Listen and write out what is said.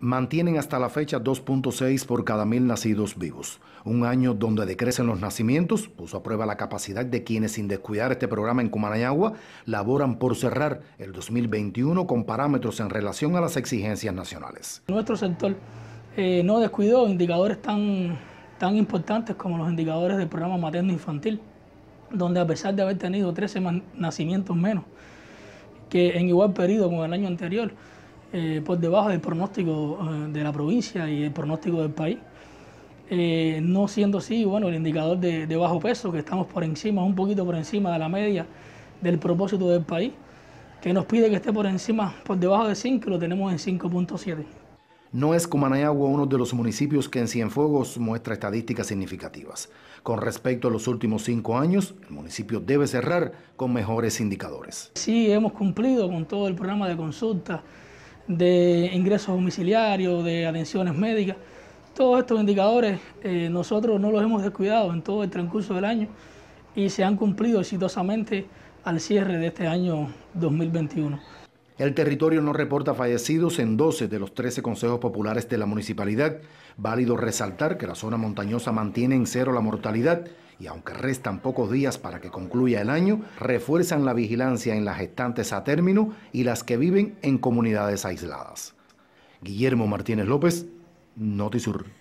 mantienen hasta la fecha 2.6 por cada mil nacidos vivos. Un año donde decrecen los nacimientos puso a prueba la capacidad de quienes, sin descuidar este programa en Cumanayagua, laboran por cerrar el 2021 con parámetros en relación a las exigencias nacionales. Nuestro sector eh, no descuidó indicadores tan, tan importantes como los indicadores del programa materno-infantil, donde a pesar de haber tenido 13 nacimientos menos que en igual periodo como el año anterior, eh, por debajo del pronóstico eh, de la provincia y el pronóstico del país. Eh, no siendo así, bueno, el indicador de, bajo peso, que estamos por encima, un poquito por encima de la media del propósito del país, que nos pide que esté por encima, por debajo de 5, lo tenemos en 5.7. No es Cumanayagua uno de los municipios que en Cienfuegos muestra estadísticas significativas. Con respecto a los últimos cinco años, el municipio debe cerrar con mejores indicadores. Sí, hemos cumplido con todo el programa de consulta de ingresos domiciliarios, de atenciones médicas. Todos estos indicadores eh, nosotros no los hemos descuidado en todo el transcurso del año y se han cumplido exitosamente al cierre de este año 2021. El territorio no reporta fallecidos en 12 de los 13 consejos populares de la municipalidad. Válido resaltar que la zona montañosa mantiene en cero la mortalidad y aunque restan pocos días para que concluya el año, refuerzan la vigilancia en las gestantes a término y las que viven en comunidades aisladas. Guillermo Martínez López, Notisur.